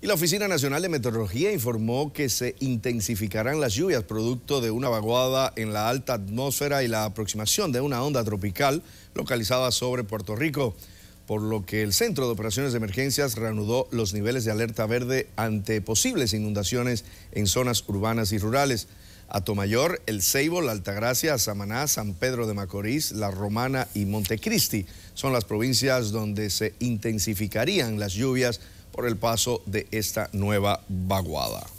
Y la Oficina Nacional de Meteorología informó que se intensificarán las lluvias producto de una vaguada en la alta atmósfera y la aproximación de una onda tropical localizada sobre Puerto Rico, por lo que el Centro de Operaciones de Emergencias reanudó los niveles de alerta verde ante posibles inundaciones en zonas urbanas y rurales. Atomayor, El Ceibo, La Altagracia, Samaná, San Pedro de Macorís, La Romana y Montecristi son las provincias donde se intensificarían las lluvias por el paso de esta nueva vaguada.